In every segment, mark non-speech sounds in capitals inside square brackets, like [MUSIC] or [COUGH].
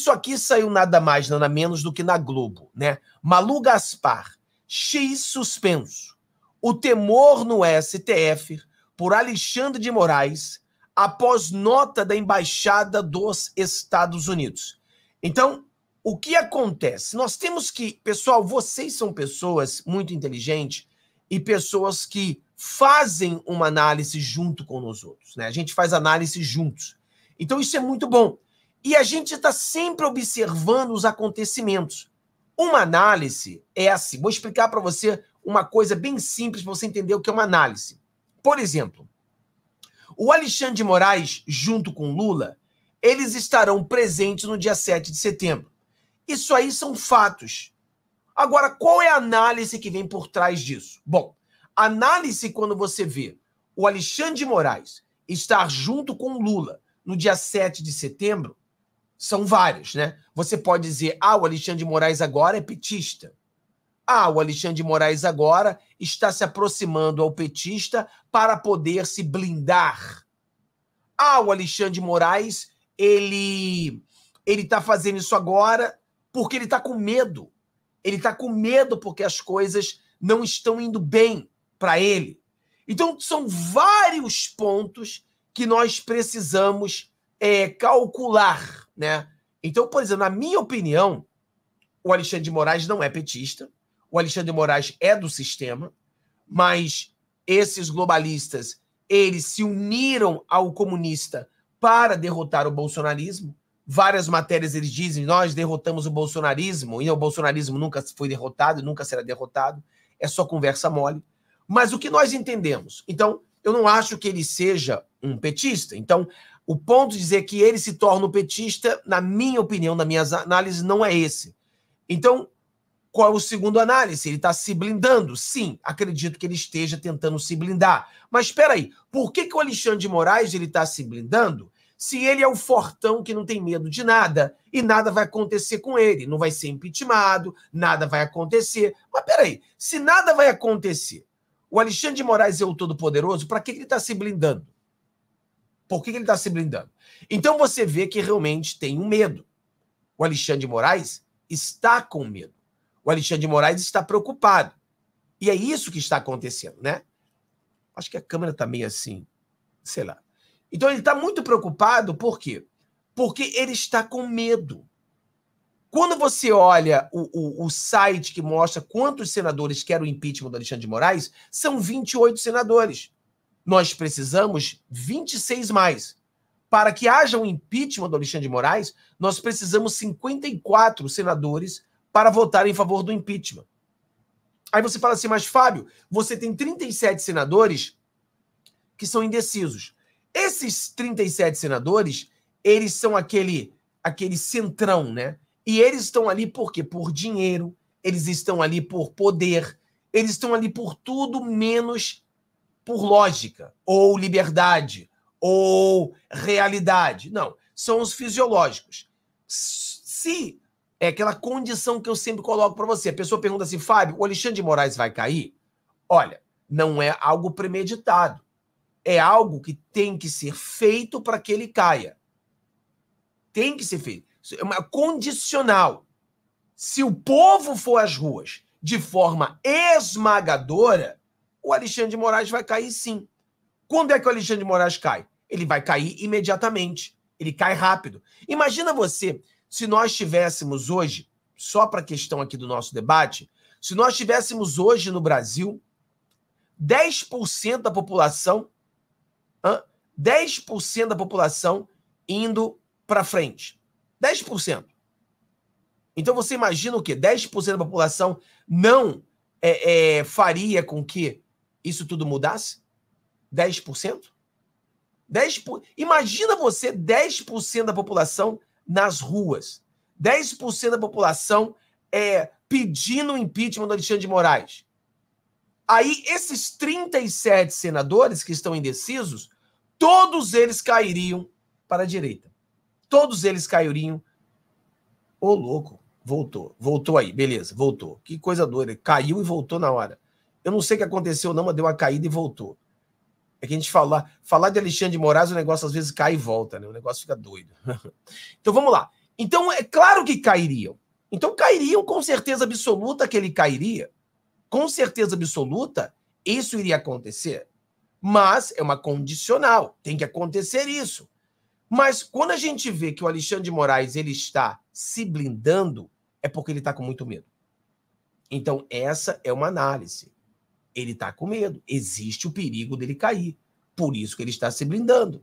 Isso aqui saiu nada mais, nada menos do que na Globo, né? Malu Gaspar, X suspenso. O temor no STF por Alexandre de Moraes após nota da embaixada dos Estados Unidos. Então, o que acontece? Nós temos que, pessoal, vocês são pessoas muito inteligentes e pessoas que fazem uma análise junto com os outros, né? A gente faz análise juntos. Então isso é muito bom. E a gente está sempre observando os acontecimentos. Uma análise é assim. Vou explicar para você uma coisa bem simples para você entender o que é uma análise. Por exemplo, o Alexandre de Moraes, junto com Lula, eles estarão presentes no dia 7 de setembro. Isso aí são fatos. Agora, qual é a análise que vem por trás disso? Bom, análise quando você vê o Alexandre de Moraes estar junto com Lula no dia 7 de setembro, são vários, né? Você pode dizer, ah, o Alexandre de Moraes agora é petista. Ah, o Alexandre de Moraes agora está se aproximando ao petista para poder se blindar. Ah, o Alexandre de Moraes, ele ele está fazendo isso agora porque ele está com medo. Ele está com medo porque as coisas não estão indo bem para ele. Então, são vários pontos que nós precisamos é, calcular, né? Então, por exemplo, na minha opinião, o Alexandre de Moraes não é petista, o Alexandre de Moraes é do sistema, mas esses globalistas, eles se uniram ao comunista para derrotar o bolsonarismo. Várias matérias eles dizem: nós derrotamos o bolsonarismo, e o bolsonarismo nunca foi derrotado, nunca será derrotado. É só conversa mole. Mas o que nós entendemos? Então, eu não acho que ele seja um petista. Então, o ponto de dizer que ele se torna um petista, na minha opinião, na minha análise, não é esse. Então, qual é o segundo análise? Ele está se blindando? Sim, acredito que ele esteja tentando se blindar. Mas espera aí, por que, que o Alexandre de Moraes ele está se blindando? Se ele é o fortão que não tem medo de nada e nada vai acontecer com ele, não vai ser impeachmentado, nada vai acontecer. Mas peraí, se nada vai acontecer, o Alexandre de Moraes é o todo-poderoso, para que, que ele está se blindando? Por que, que ele está se blindando? Então você vê que realmente tem um medo. O Alexandre de Moraes está com medo. O Alexandre de Moraes está preocupado. E é isso que está acontecendo, né? Acho que a câmera está meio assim, sei lá. Então ele está muito preocupado, por quê? Porque ele está com medo. Quando você olha o, o, o, site que mostra quantos senadores querem o impeachment do Alexandre de Moraes, são 28 senadores nós precisamos 26 mais. Para que haja um impeachment do Alexandre de Moraes, nós precisamos 54 senadores para votar em favor do impeachment. Aí você fala assim, mas Fábio, você tem 37 senadores que são indecisos. Esses 37 senadores, eles são aquele aquele centrão, né? E eles estão ali por quê? Por dinheiro, eles estão ali por poder, eles estão ali por tudo menos por lógica, ou liberdade, ou realidade. Não, são os fisiológicos. Se é aquela condição que eu sempre coloco para você, a pessoa pergunta assim, Fábio, o Alexandre de Moraes vai cair? Olha, não é algo premeditado. É algo que tem que ser feito para que ele caia. Tem que ser feito. É uma é condicional. Se o povo for às ruas de forma esmagadora, o Alexandre de Moraes vai cair sim. Quando é que o Alexandre de Moraes cai? Ele vai cair imediatamente. Ele cai rápido. Imagina você se nós tivéssemos hoje, só para a questão aqui do nosso debate, se nós tivéssemos hoje no Brasil 10% da população, 10% da população indo para frente. 10%. Então você imagina o quê? 10% da população não é, é, faria com que isso tudo mudasse? 10%? 10 por... Imagina você 10% da população nas ruas. 10% da população é, pedindo o impeachment do Alexandre de Moraes. Aí, esses 37 senadores que estão indecisos, todos eles cairiam para a direita. Todos eles cairiam. Ô, louco, voltou. Voltou aí, beleza, voltou. Que coisa doida. Caiu e voltou na hora. Eu não sei o que aconteceu, não, mas deu uma caída e voltou. É que a gente falar, falar de Alexandre de Moraes, o negócio às vezes cai e volta, né? O negócio fica doido. [LAUGHS] então vamos lá. Então é claro que cairiam. Então cairiam com certeza absoluta que ele cairia. Com certeza absoluta, isso iria acontecer. Mas é uma condicional, tem que acontecer isso. Mas quando a gente vê que o Alexandre de Moraes ele está se blindando, é porque ele está com muito medo. Então essa é uma análise. Ele está com medo. Existe o perigo dele cair. Por isso que ele está se blindando.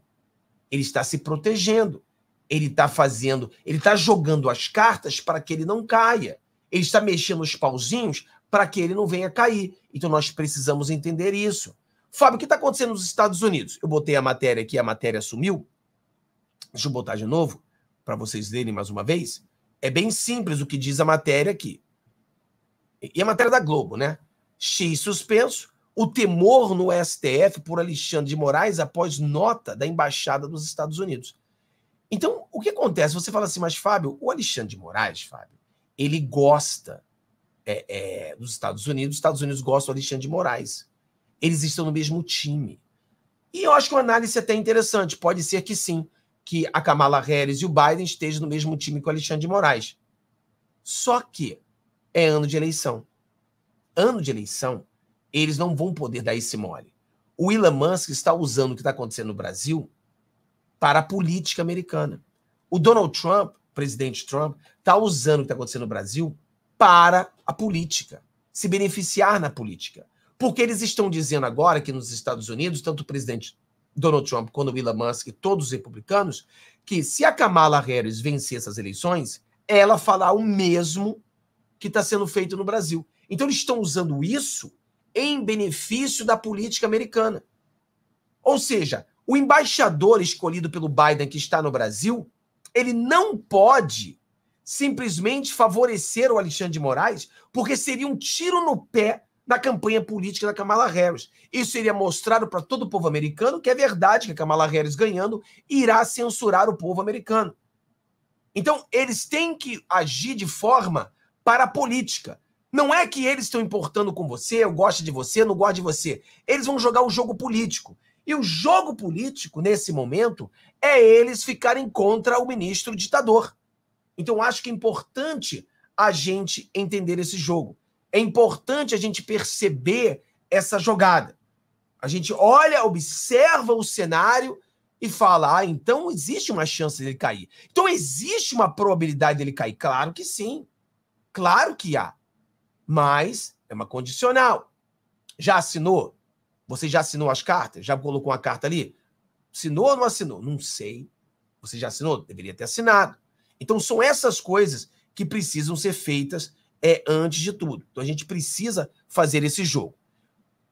Ele está se protegendo. Ele está fazendo, ele está jogando as cartas para que ele não caia. Ele está mexendo os pauzinhos para que ele não venha cair. Então nós precisamos entender isso. Fábio, o que está acontecendo nos Estados Unidos? Eu botei a matéria aqui, a matéria sumiu. Deixa eu botar de novo para vocês lerem mais uma vez. É bem simples o que diz a matéria aqui. E a matéria da Globo, né? X suspenso, o temor no STF por Alexandre de Moraes após nota da embaixada dos Estados Unidos. Então, o que acontece? Você fala assim, mas Fábio, o Alexandre de Moraes, Fábio, ele gosta é, é, dos Estados Unidos, os Estados Unidos gostam do Alexandre de Moraes. Eles estão no mesmo time. E eu acho que uma análise até interessante. Pode ser que sim, que a Kamala Harris e o Biden estejam no mesmo time que o Alexandre de Moraes. Só que é ano de eleição ano de eleição, eles não vão poder dar esse mole. O Elon Musk está usando o que está acontecendo no Brasil para a política americana. O Donald Trump, presidente Trump, está usando o que está acontecendo no Brasil para a política, se beneficiar na política. Porque eles estão dizendo agora que nos Estados Unidos, tanto o presidente Donald Trump quanto o Elon Musk, todos os republicanos, que se a Kamala Harris vencer essas eleições, ela falar o mesmo que está sendo feito no Brasil. Então, eles estão usando isso em benefício da política americana. Ou seja, o embaixador escolhido pelo Biden que está no Brasil, ele não pode simplesmente favorecer o Alexandre de Moraes, porque seria um tiro no pé da campanha política da Kamala Harris. Isso seria mostrado para todo o povo americano que é verdade que a Kamala Harris ganhando irá censurar o povo americano. Então, eles têm que agir de forma para a política, não é que eles estão importando com você, eu gosto de você, eu não gosto de você. Eles vão jogar o jogo político. E o jogo político, nesse momento, é eles ficarem contra o ministro ditador. Então, acho que é importante a gente entender esse jogo. É importante a gente perceber essa jogada. A gente olha, observa o cenário e fala: ah, então existe uma chance dele cair. Então, existe uma probabilidade dele cair? Claro que sim. Claro que há. Mas é uma condicional. Já assinou? Você já assinou as cartas? Já colocou uma carta ali? Assinou ou não assinou? Não sei. Você já assinou? Deveria ter assinado. Então, são essas coisas que precisam ser feitas é, antes de tudo. Então, a gente precisa fazer esse jogo.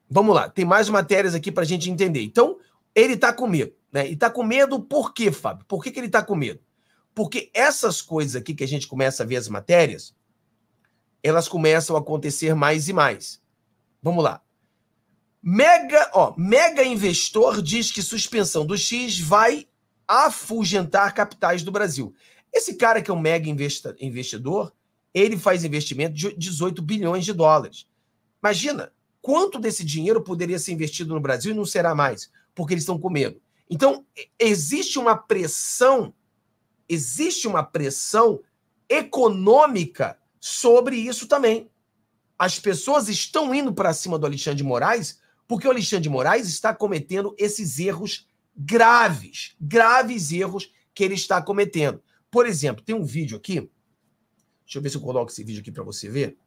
Vamos lá, tem mais matérias aqui para a gente entender. Então, ele está com medo. Né? E está com medo por quê, Fábio? Por que, que ele está com medo? Porque essas coisas aqui que a gente começa a ver as matérias, elas começam a acontecer mais e mais. Vamos lá. Mega, ó, mega investor diz que suspensão do X vai afugentar capitais do Brasil. Esse cara que é um mega investidor, ele faz investimento de 18 bilhões de dólares. Imagina quanto desse dinheiro poderia ser investido no Brasil e não será mais, porque eles estão com medo. Então, existe uma pressão, existe uma pressão econômica sobre isso também. As pessoas estão indo para cima do Alexandre de Moraes porque o Alexandre de Moraes está cometendo esses erros graves, graves erros que ele está cometendo. Por exemplo, tem um vídeo aqui. Deixa eu ver se eu coloco esse vídeo aqui para você ver.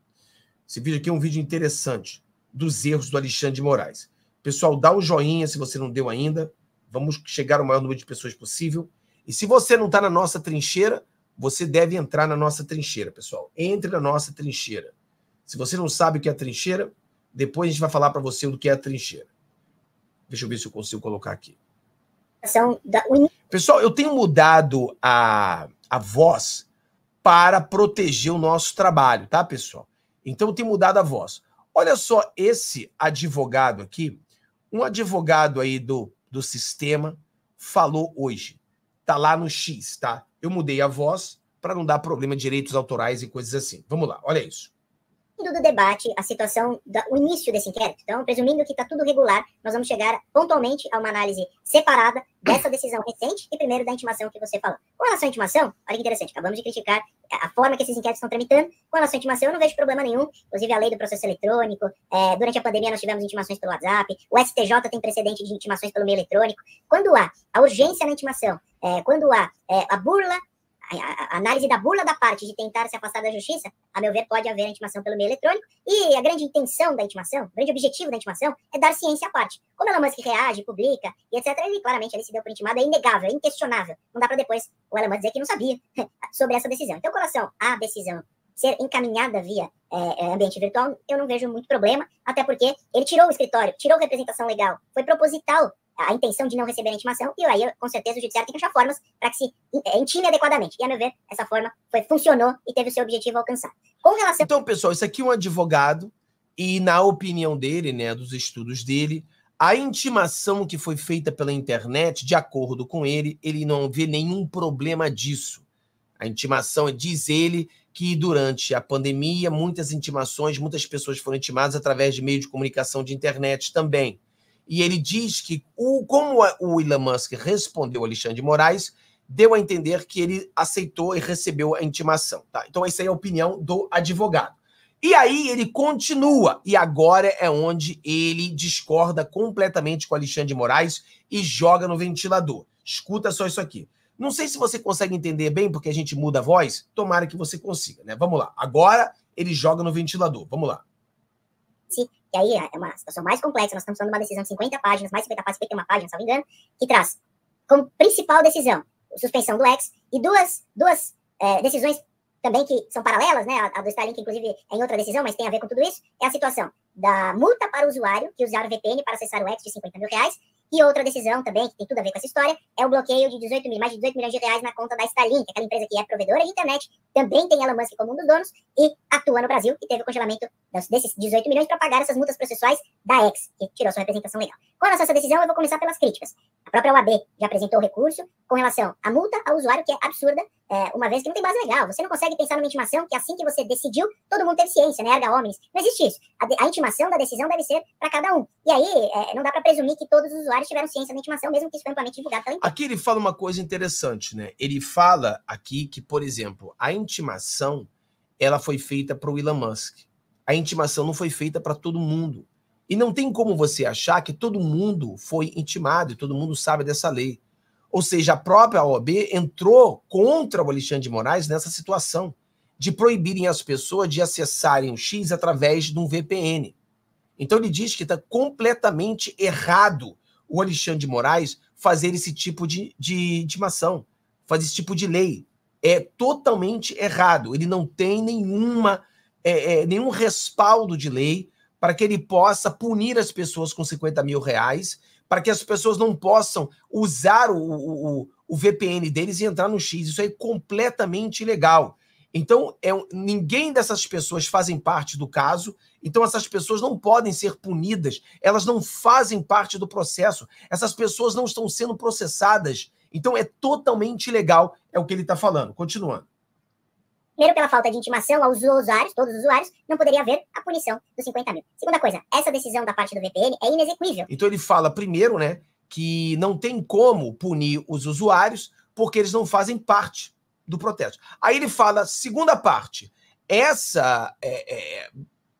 Esse vídeo aqui é um vídeo interessante dos erros do Alexandre de Moraes. Pessoal, dá um joinha se você não deu ainda. Vamos chegar ao maior número de pessoas possível. E se você não está na nossa trincheira, você deve entrar na nossa trincheira, pessoal. Entre na nossa trincheira. Se você não sabe o que é a trincheira, depois a gente vai falar para você o que é a trincheira. Deixa eu ver se eu consigo colocar aqui. Então, pessoal, eu tenho mudado a, a voz para proteger o nosso trabalho, tá, pessoal? Então eu tenho mudado a voz. Olha só esse advogado aqui, um advogado aí do, do sistema falou hoje. Tá lá no X, tá? eu mudei a voz para não dar problema de direitos autorais e coisas assim. Vamos lá, olha isso do debate, a situação, da, o início desse inquérito. Então, presumindo que está tudo regular, nós vamos chegar pontualmente a uma análise separada dessa decisão recente e primeiro da intimação que você falou. Com relação à intimação, olha que interessante, acabamos de criticar a forma que esses inquéritos estão tramitando. Com relação à intimação, eu não vejo problema nenhum, inclusive a lei do processo eletrônico, é, durante a pandemia nós tivemos intimações pelo WhatsApp, o STJ tem precedente de intimações pelo meio eletrônico. Quando há a urgência na intimação, é, quando há é, a burla a, análise da bula da parte de tentar se afastar da justiça, a meu ver, pode haver a intimação pelo meio eletrônico, e a grande intenção da intimação, o grande objetivo da intimação é dar ciência à parte. Como Elon Musk reage, publica, e etc., ele claramente ele se deu por intimado, é inegável, é inquestionável. Não dá para depois o Elon Musk dizer que não sabia [LAUGHS] sobre essa decisão. Então, coração, a decisão ser encaminhada via é, é, ambiente virtual, eu não vejo muito problema, até porque ele tirou o escritório, tirou a representação legal, foi proposital a intenção de não receber a intimação, e aí, com certeza, o judiciário tem que achar formas para que se é, intime adequadamente. E, a meu ver, essa forma foi, funcionou e teve o seu objetivo alcançado. Com relação... Então, pessoal, isso aqui é um advogado, e na opinião dele, né, dos estudos dele, a intimação que foi feita pela internet, de acordo com ele, ele não vê nenhum problema disso. A intimação, diz ele, que durante a pandemia, muitas intimações, muitas pessoas foram intimadas através de meio de comunicação de internet também. E ele diz que, o, como o Elon Musk respondeu Alexandre de Moraes, deu a entender que ele aceitou e recebeu a intimação. Tá? Então, essa é a opinião do advogado. E aí ele continua, e agora é onde ele discorda completamente com Alexandre de Moraes e joga no ventilador. Escuta só isso aqui. Não sei se você consegue entender bem, porque a gente muda a voz. Tomara que você consiga, né? Vamos lá. Agora ele joga no ventilador. Vamos lá. Sim que aí é uma situação mais complexa, nós estamos falando de uma decisão de 50 páginas, mais 50 páginas, 51 páginas, se não me engano, que traz como principal decisão suspensão do ex e duas, duas é, decisões também que são paralelas, né? A, a do Starlink, inclusive, é em outra decisão, mas tem a ver com tudo isso, é a situação da multa para o usuário que usar o VPN para acessar o ex de 50 mil reais e outra decisão também, que tem tudo a ver com essa história, é o bloqueio de 18 mil, mais de 18 milhões de reais na conta da Starlink, aquela empresa que é provedora de internet, também tem Elon Musk como um dos donos e atua no Brasil e teve o congelamento desses 18 milhões para pagar essas multas processuais da Ex, que tirou sua representação legal. Com relação a essa decisão, eu vou começar pelas críticas. A própria UAB já apresentou recurso com relação à multa ao usuário, que é absurda, é, uma vez que não tem base legal. Você não consegue pensar numa intimação que assim que você decidiu, todo mundo teve ciência, né? Erga homens. Não existe isso. A, a intimação da decisão deve ser para cada um. E aí, é, não dá para presumir que todos os usuários tiveram ciência da intimação, mesmo que isso foi amplamente divulgado pela empresa. Aqui ele fala uma coisa interessante, né? Ele fala aqui que, por exemplo, a intimação ela foi feita para o Elon Musk. A intimação não foi feita para todo mundo. E não tem como você achar que todo mundo foi intimado e todo mundo sabe dessa lei. Ou seja, a própria OAB entrou contra o Alexandre de Moraes nessa situação de proibirem as pessoas de acessarem o X através de um VPN. Então ele diz que está completamente errado o Alexandre de Moraes fazer esse tipo de, de intimação, fazer esse tipo de lei. É totalmente errado. Ele não tem nenhuma, é, é, nenhum respaldo de lei para que ele possa punir as pessoas com 50 mil reais para que as pessoas não possam usar o, o, o, VPN deles e entrar no X. Isso é completamente ilegal. Então, é, ninguém dessas pessoas fazem parte do caso, então essas pessoas não podem ser punidas, elas não fazem parte do processo, essas pessoas não estão sendo processadas. Então, é totalmente ilegal, é o que ele está falando. Continuando. Primeiro, pela falta de intimação aos usuários, todos os usuários, não poderia haver a punição dos 50 mil. Segunda coisa, essa decisão da parte do VPN é inexequível. Então ele fala, primeiro, né, que não tem como punir os usuários porque eles não fazem parte do protesto. Aí ele fala, segunda parte, essa é, é,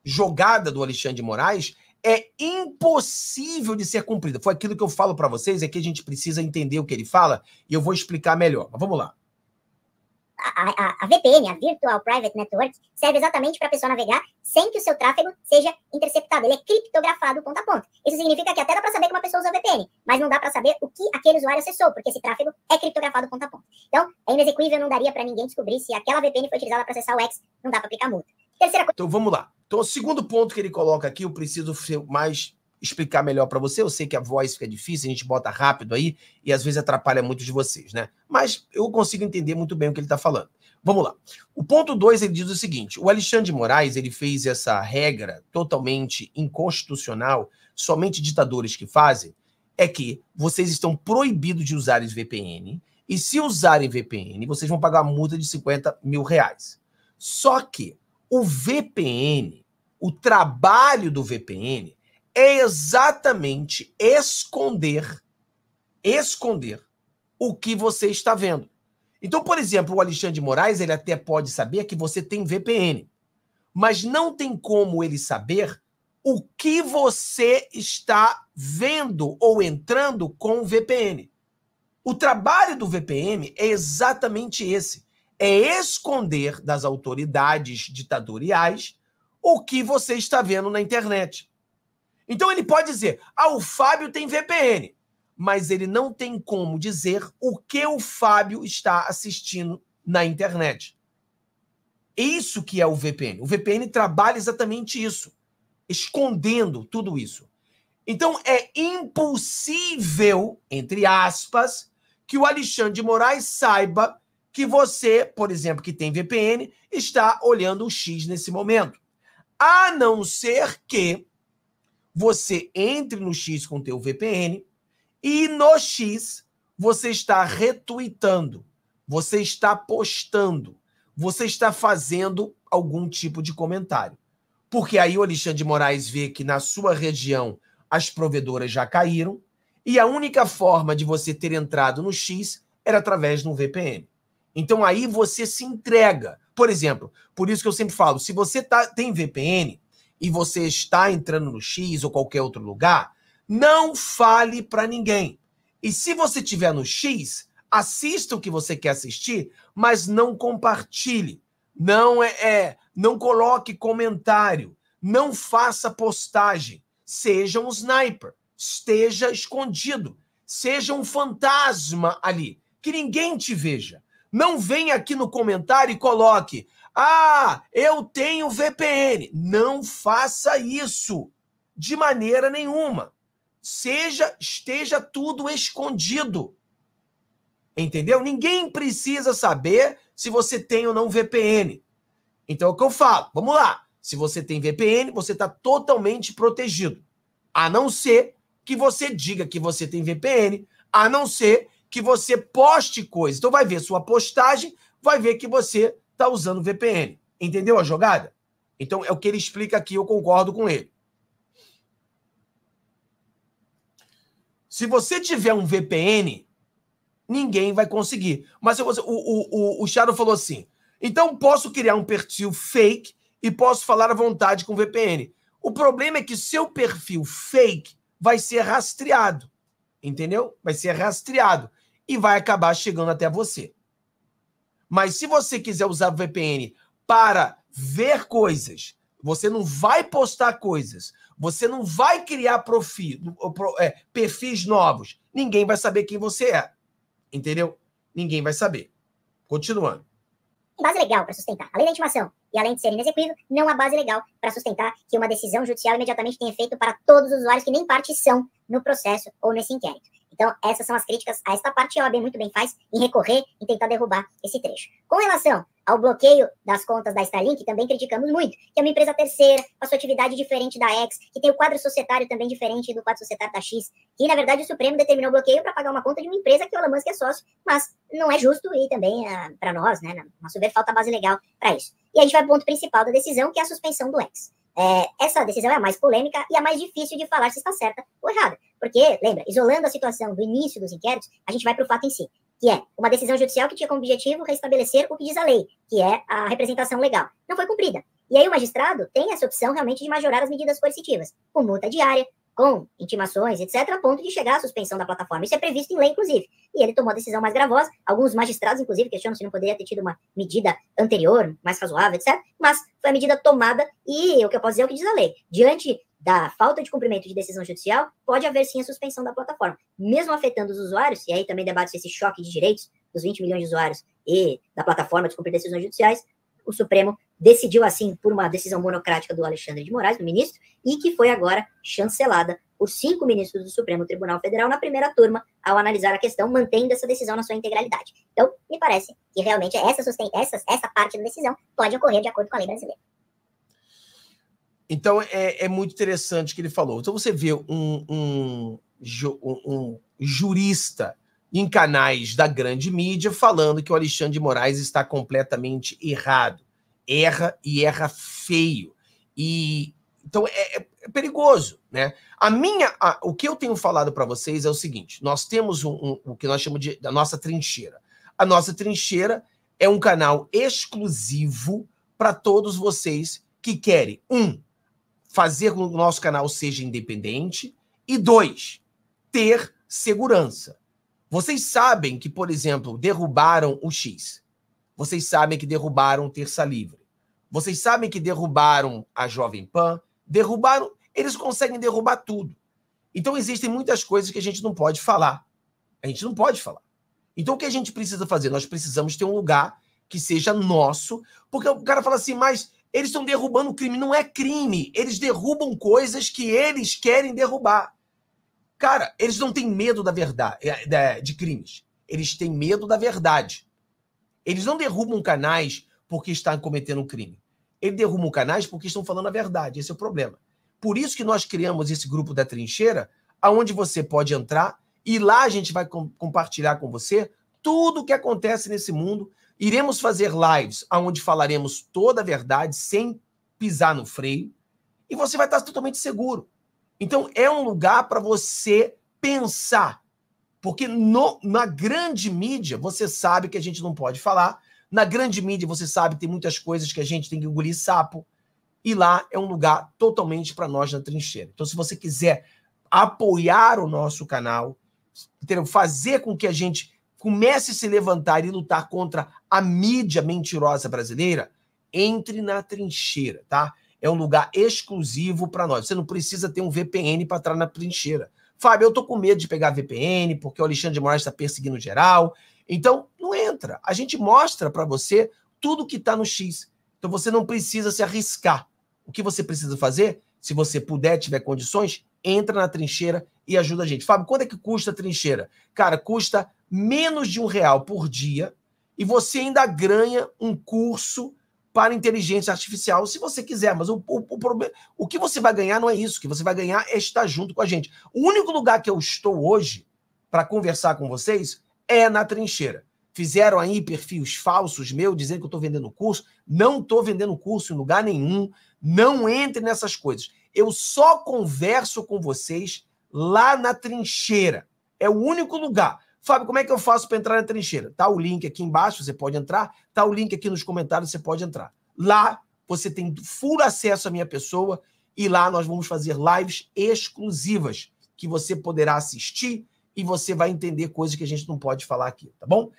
jogada do Alexandre de Moraes é impossível de ser cumprida. Foi aquilo que eu falo para vocês, é que a gente precisa entender o que ele fala e eu vou explicar melhor. Mas vamos lá a, a, VPN, a Virtual Private Network, serve exatamente para a pessoa navegar sem que o seu tráfego seja interceptado. Ele é criptografado ponto a ponto. Isso significa que até dá para saber que uma pessoa usa VPN, mas não dá para saber o que aquele usuário acessou, porque esse tráfego é criptografado ponto a ponto. Então, é inexequível, não daria para ninguém descobrir se aquela VPN foi utilizada para acessar o X, não dá para aplicar multa. Terceira coisa. Então, vamos lá. Então, o segundo ponto que ele coloca aqui, eu preciso ser mais explicar melhor para você. Eu sei que a voz fica difícil, a gente bota rápido aí e às vezes atrapalha muito de vocês, né? Mas eu consigo entender muito bem o que ele está falando. Vamos lá. O ponto 2 ele diz o seguinte: o Alexandre de Moraes ele fez essa regra totalmente inconstitucional, somente ditadores que fazem, é que vocês estão proibidos de usarem VPN, e se usarem VPN, vocês vão pagar multa de 50 mil reais. Só que o VPN, o trabalho do VPN, é exatamente esconder esconder o que você está vendo. Então, por exemplo, o Alexandre de Moraes, ele até pode saber que você tem VPN, mas não tem como ele saber o que você está vendo ou entrando com o VPN. O trabalho do VPN é exatamente esse: é esconder das autoridades ditatoriais o que você está vendo na internet. Então ele pode dizer: ah, o Fábio tem VPN, mas ele não tem como dizer o que o Fábio está assistindo na internet. Isso que é o VPN. O VPN trabalha exatamente isso, escondendo tudo isso. Então é impossível, entre aspas, que o Alexandre de Moraes saiba que você, por exemplo, que tem VPN, está olhando o X nesse momento. A não ser que você entre no X com o teu VPN e no X você está retweetando, você está postando, você está fazendo algum tipo de comentário. Porque aí o Alexandre de Moraes vê que na sua região as provedoras já caíram e a única forma de você ter entrado no X era através de um VPN. Então aí você se entrega. Por exemplo, por isso que eu sempre falo, se você tá, tem VPN, e você está entrando no X ou qualquer outro lugar, não fale para ninguém. E se você estiver no X, assista o que você quer assistir, mas não compartilhe. Não é, é não coloque comentário, não faça postagem. Seja um sniper, esteja escondido, seja um fantasma ali, que ninguém te veja. Não venha aqui no comentário e coloque: ah, eu tenho VPN. Não faça isso de maneira nenhuma. Seja esteja tudo escondido. Entendeu? Ninguém precisa saber se você tem ou não VPN. Então é o que eu falo. Vamos lá. Se você tem VPN, você está totalmente protegido. A não ser que você diga que você tem VPN, a não ser que você poste coisas. Então vai ver sua postagem, vai ver que você está usando VPN. Entendeu a jogada? Então é o que ele explica aqui, eu concordo com ele. Se você tiver um VPN, ninguém vai conseguir. Mas eu, o, o, o, o Charo falou assim: então posso criar um perfil fake e posso falar à vontade com VPN. O problema é que seu perfil fake vai ser rastreado, entendeu? Vai ser rastreado e vai acabar chegando até você. Mas se você quiser usar o VPN para ver coisas, você não vai postar coisas, você não vai criar profi, é, perfis novos. Ninguém vai saber quem você é. Entendeu? Ninguém vai saber. Continuando. Base legal para sustentar. Além da intimação e além de ser inexequível, não há base legal para sustentar que uma decisão judicial imediatamente tenha efeito para todos os usuários que nem parte são no processo ou nesse inquérito. Então, essas são as críticas a esta parte, e a OAB muito bem faz em recorrer e tentar derrubar esse trecho. Com relação ao bloqueio das contas da Starlink, também criticamos muito, que é uma empresa terceira, com a sua atividade diferente da X, que tem o quadro societário também diferente do quadro societário da X, que na verdade o Supremo determinou o bloqueio para pagar uma conta de uma empresa que o Elon Musk é sócio, mas não é justo e também ah, para nós, né, na nosso ver, falta base legal para isso. E a gente vai para o ponto principal da decisão, que é a suspensão do X. É, essa decisão é a mais polêmica e a mais difícil de falar se está certa ou errada. Porque, lembra, isolando a situação do início dos inquéritos, a gente vai para o fato em si, que é uma decisão judicial que tinha como objetivo restabelecer o que diz a lei, que é a representação legal. Não foi cumprida. E aí o magistrado tem essa opção realmente de majorar as medidas coercitivas, com multa diária, com intimações, etc., a ponto de chegar à suspensão da plataforma. Isso é previsto em lei, inclusive. E ele tomou a decisão mais gravosa. Alguns magistrados, inclusive, questionam se não poderia ter tido uma medida anterior, mais razoável, etc. Mas foi a medida tomada e o que eu posso dizer é o que diz a lei. Diante da falta de cumprimento de decisão judicial, pode haver sim a suspensão da plataforma, mesmo afetando os usuários, e aí também debate se esse choque de direitos dos 20 milhões de usuários e da plataforma de cumprir decisões judiciais, o Supremo decidiu assim por uma decisão monocrática do Alexandre de Moraes, do ministro, e que foi agora chancelada por cinco ministros do Supremo Tribunal Federal na primeira turma, ao analisar a questão, mantendo essa decisão na sua integralidade. Então, me parece que realmente essa, essa, essa parte da decisão pode ocorrer de acordo com a lei brasileira. Então, é, é muito interessante o que ele falou. Então, você vê um, um, um jurista em canais da grande mídia falando que o Alexandre de Moraes está completamente errado erra e erra feio. E então é, é, é perigoso, né? A minha, a, o que eu tenho falado para vocês é o seguinte: nós temos um, um, o que nós chamamos de da nossa trincheira. A nossa trincheira é um canal exclusivo para todos vocês que querem um fazer com que o nosso canal seja independente e dois ter segurança. Vocês sabem que, por exemplo, derrubaram o X. Vocês sabem que derrubaram Terça Livre. Vocês sabem que derrubaram a Jovem Pan. Derrubaram. Eles conseguem derrubar tudo. Então existem muitas coisas que a gente não pode falar. A gente não pode falar. Então o que a gente precisa fazer? Nós precisamos ter um lugar que seja nosso, porque o cara fala assim, mas eles estão derrubando o crime. Não é crime. Eles derrubam coisas que eles querem derrubar. Cara, eles não têm medo da verdade, é, de crimes. Eles têm medo da verdade. Eles não derrubam canais porque estão cometendo um crime. Eles derrubam canais porque estão falando a verdade. Esse é o problema. Por isso que nós criamos esse grupo da trincheira, aonde você pode entrar e lá a gente vai com compartilhar com você tudo o que acontece nesse mundo. Iremos fazer lives aonde falaremos toda a verdade sem pisar no freio e você vai estar totalmente seguro. Então é um lugar para você pensar porque no, na grande mídia, você sabe que a gente não pode falar. Na grande mídia, você sabe que tem muitas coisas que a gente tem que engolir sapo. E lá é um lugar totalmente para nós na trincheira. Então, se você quiser apoiar o nosso canal, fazer com que a gente comece a se levantar e lutar contra a mídia mentirosa brasileira, entre na trincheira, tá? É um lugar exclusivo para nós. Você não precisa ter um VPN para entrar na trincheira. Fábio, eu tô com medo de pegar VPN, porque o Alexandre de Moraes está perseguindo geral. Então, não entra. A gente mostra para você tudo que está no X. Então, você não precisa se arriscar. O que você precisa fazer, se você puder, tiver condições, entra na trincheira e ajuda a gente. Fábio, quanto é que custa a trincheira? Cara, custa menos de um real por dia e você ainda ganha um curso para inteligência artificial, se você quiser, mas o, o, o, problema, o que você vai ganhar não é isso, o que você vai ganhar é estar junto com a gente. O único lugar que eu estou hoje para conversar com vocês é na trincheira. Fizeram aí perfis falsos meus dizendo que eu estou vendendo curso. Não estou vendendo curso em lugar nenhum. Não entre nessas coisas. Eu só converso com vocês lá na trincheira. É o único lugar. Fábio, como é que eu faço para entrar na trincheira? Tá o link aqui embaixo, você pode entrar. Tá o link aqui nos comentários, você pode entrar. Lá você tem full acesso à minha pessoa e lá nós vamos fazer lives exclusivas que você poderá assistir e você vai entender coisas que a gente não pode falar aqui, tá bom?